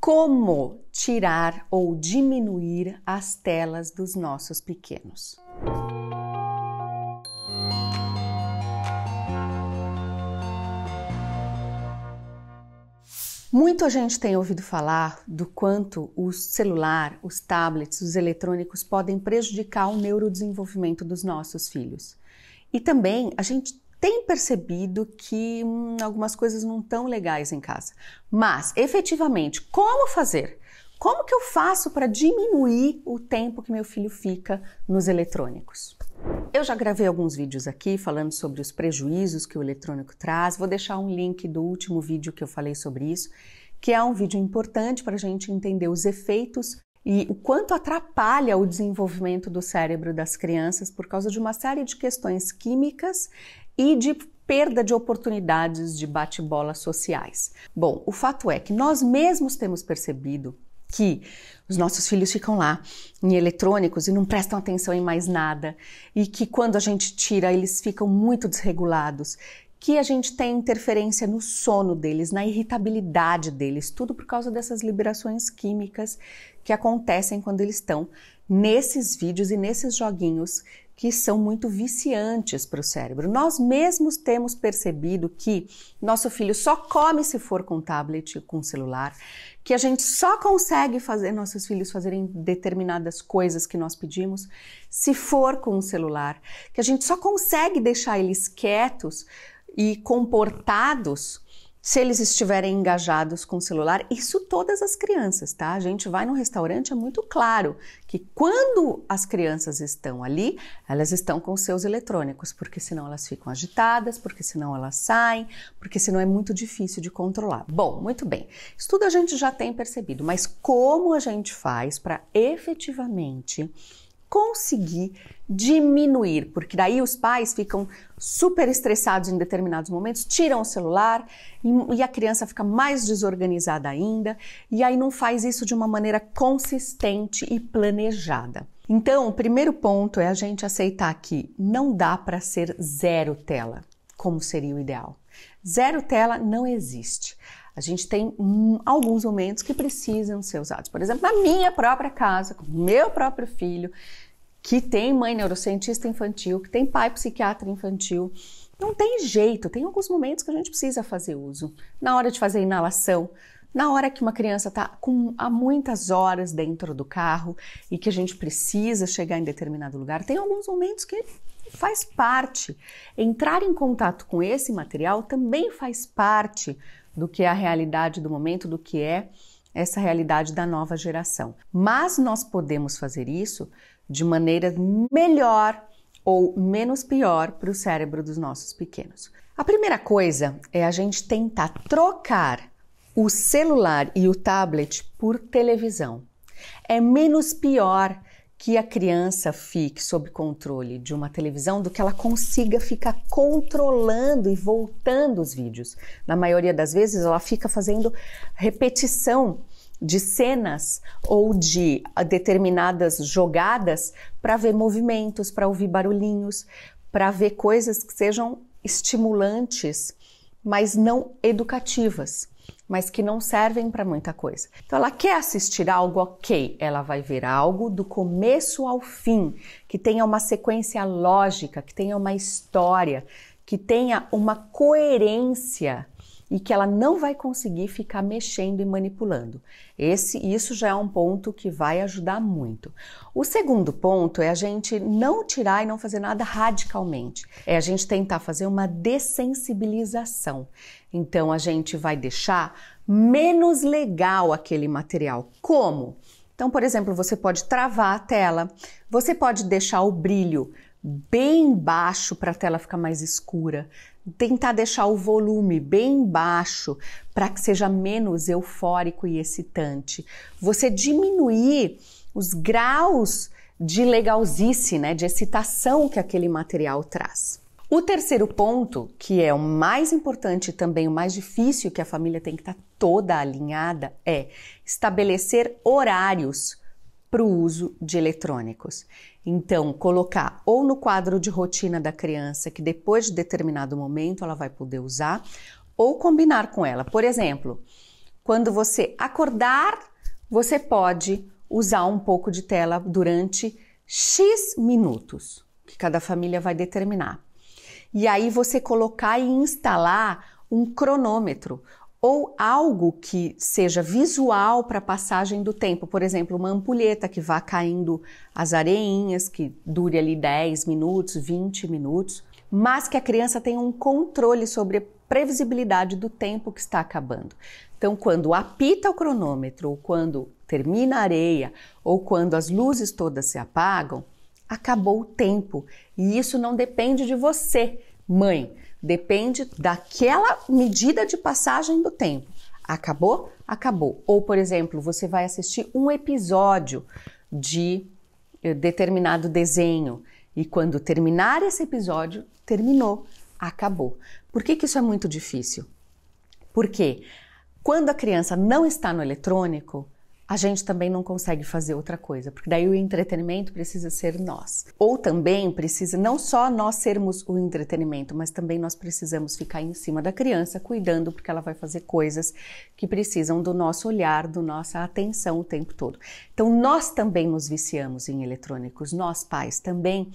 como tirar ou diminuir as telas dos nossos pequenos. Muita gente tem ouvido falar do quanto o celular, os tablets, os eletrônicos podem prejudicar o neurodesenvolvimento dos nossos filhos. E também a gente tem percebido que hum, algumas coisas não tão legais em casa. Mas, efetivamente, como fazer? Como que eu faço para diminuir o tempo que meu filho fica nos eletrônicos? Eu já gravei alguns vídeos aqui falando sobre os prejuízos que o eletrônico traz. Vou deixar um link do último vídeo que eu falei sobre isso, que é um vídeo importante para a gente entender os efeitos e o quanto atrapalha o desenvolvimento do cérebro das crianças por causa de uma série de questões químicas e de perda de oportunidades de bate-bolas sociais. Bom, o fato é que nós mesmos temos percebido que os nossos filhos ficam lá em eletrônicos e não prestam atenção em mais nada, e que quando a gente tira, eles ficam muito desregulados, que a gente tem interferência no sono deles, na irritabilidade deles, tudo por causa dessas liberações químicas que acontecem quando eles estão nesses vídeos e nesses joguinhos que são muito viciantes para o cérebro. Nós mesmos temos percebido que nosso filho só come se for com tablet, com celular, que a gente só consegue fazer nossos filhos fazerem determinadas coisas que nós pedimos se for com o celular, que a gente só consegue deixar eles quietos e comportados se eles estiverem engajados com o celular, isso todas as crianças, tá? A gente vai no restaurante, é muito claro que quando as crianças estão ali, elas estão com seus eletrônicos, porque senão elas ficam agitadas, porque senão elas saem, porque senão é muito difícil de controlar. Bom, muito bem, isso tudo a gente já tem percebido, mas como a gente faz para efetivamente conseguir diminuir, porque daí os pais ficam super estressados em determinados momentos, tiram o celular e, e a criança fica mais desorganizada ainda, e aí não faz isso de uma maneira consistente e planejada. Então, o primeiro ponto é a gente aceitar que não dá para ser zero tela, como seria o ideal. Zero tela não existe. A gente tem hum, alguns momentos que precisam ser usados. Por exemplo, na minha própria casa, com meu próprio filho, que tem mãe neurocientista infantil, que tem pai psiquiatra infantil. Não tem jeito, tem alguns momentos que a gente precisa fazer uso. Na hora de fazer inalação, na hora que uma criança está com há muitas horas dentro do carro e que a gente precisa chegar em determinado lugar, tem alguns momentos que faz parte. Entrar em contato com esse material também faz parte do que é a realidade do momento, do que é essa realidade da nova geração. Mas nós podemos fazer isso de maneira melhor ou menos pior para o cérebro dos nossos pequenos. A primeira coisa é a gente tentar trocar o celular e o tablet por televisão. É menos pior que a criança fique sob controle de uma televisão do que ela consiga ficar controlando e voltando os vídeos. Na maioria das vezes, ela fica fazendo repetição de cenas ou de ah, determinadas jogadas para ver movimentos, para ouvir barulhinhos, para ver coisas que sejam estimulantes, mas não educativas mas que não servem para muita coisa. Então ela quer assistir algo, ok, ela vai ver algo do começo ao fim, que tenha uma sequência lógica, que tenha uma história, que tenha uma coerência e que ela não vai conseguir ficar mexendo e manipulando. Esse isso já é um ponto que vai ajudar muito. O segundo ponto é a gente não tirar e não fazer nada radicalmente. É a gente tentar fazer uma dessensibilização. Então a gente vai deixar menos legal aquele material. Como? Então, por exemplo, você pode travar a tela, você pode deixar o brilho bem baixo para a tela ficar mais escura. Tentar deixar o volume bem baixo para que seja menos eufórico e excitante. Você diminuir os graus de legalzice, né, de excitação que aquele material traz. O terceiro ponto, que é o mais importante e também o mais difícil, que a família tem que estar tá toda alinhada, é estabelecer horários para o uso de eletrônicos. Então, colocar ou no quadro de rotina da criança, que depois de determinado momento ela vai poder usar, ou combinar com ela. Por exemplo, quando você acordar, você pode usar um pouco de tela durante X minutos, que cada família vai determinar. E aí você colocar e instalar um cronômetro ou algo que seja visual para a passagem do tempo, por exemplo, uma ampulheta que vá caindo as areinhas, que dure ali 10 minutos, 20 minutos, mas que a criança tenha um controle sobre a previsibilidade do tempo que está acabando. Então, quando apita o cronômetro, ou quando termina a areia, ou quando as luzes todas se apagam, acabou o tempo. E isso não depende de você, mãe Depende daquela medida de passagem do tempo. Acabou? Acabou. Ou, por exemplo, você vai assistir um episódio de eh, determinado desenho e quando terminar esse episódio, terminou, acabou. Por que, que isso é muito difícil? Porque quando a criança não está no eletrônico, a gente também não consegue fazer outra coisa, porque daí o entretenimento precisa ser nós. Ou também precisa não só nós sermos o entretenimento, mas também nós precisamos ficar em cima da criança, cuidando, porque ela vai fazer coisas que precisam do nosso olhar, da nossa atenção o tempo todo. Então nós também nos viciamos em eletrônicos, nós pais também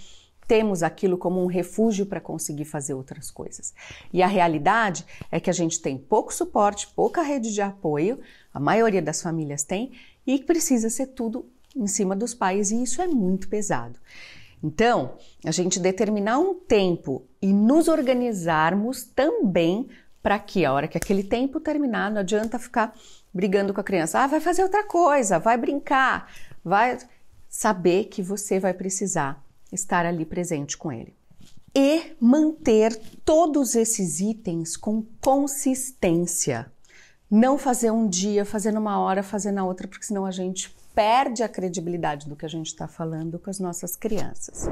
temos aquilo como um refúgio para conseguir fazer outras coisas. E a realidade é que a gente tem pouco suporte, pouca rede de apoio, a maioria das famílias tem, e precisa ser tudo em cima dos pais, e isso é muito pesado. Então, a gente determinar um tempo e nos organizarmos também para que a hora que aquele tempo terminar, não adianta ficar brigando com a criança. Ah, vai fazer outra coisa, vai brincar, vai saber que você vai precisar estar ali presente com ele. E manter todos esses itens com consistência. Não fazer um dia, fazer numa hora, fazer na outra, porque senão a gente perde a credibilidade do que a gente está falando com as nossas crianças.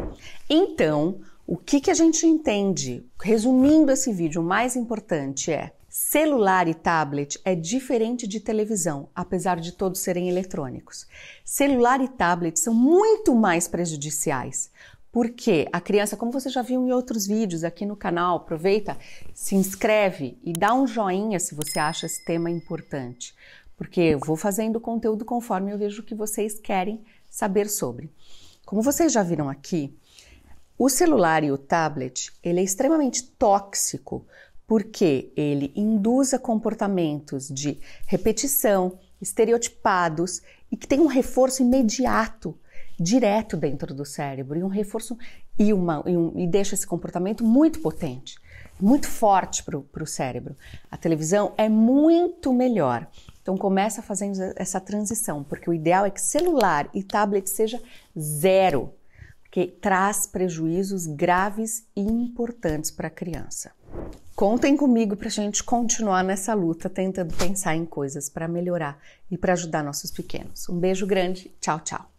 Então, o que, que a gente entende? Resumindo esse vídeo, o mais importante é Celular e tablet é diferente de televisão, apesar de todos serem eletrônicos. Celular e tablet são muito mais prejudiciais, porque a criança, como você já viu em outros vídeos aqui no canal, aproveita, se inscreve e dá um joinha se você acha esse tema importante, porque eu vou fazendo conteúdo conforme eu vejo o que vocês querem saber sobre. Como vocês já viram aqui, o celular e o tablet, ele é extremamente tóxico porque ele induza comportamentos de repetição, estereotipados e que tem um reforço imediato, direto dentro do cérebro e um reforço e, uma, e, um, e deixa esse comportamento muito potente, muito forte para o cérebro. A televisão é muito melhor. Então começa fazendo essa transição, porque o ideal é que celular e tablet seja zero, porque traz prejuízos graves e importantes para a criança. Contem comigo para a gente continuar nessa luta, tentando pensar em coisas para melhorar e para ajudar nossos pequenos. Um beijo grande, tchau, tchau.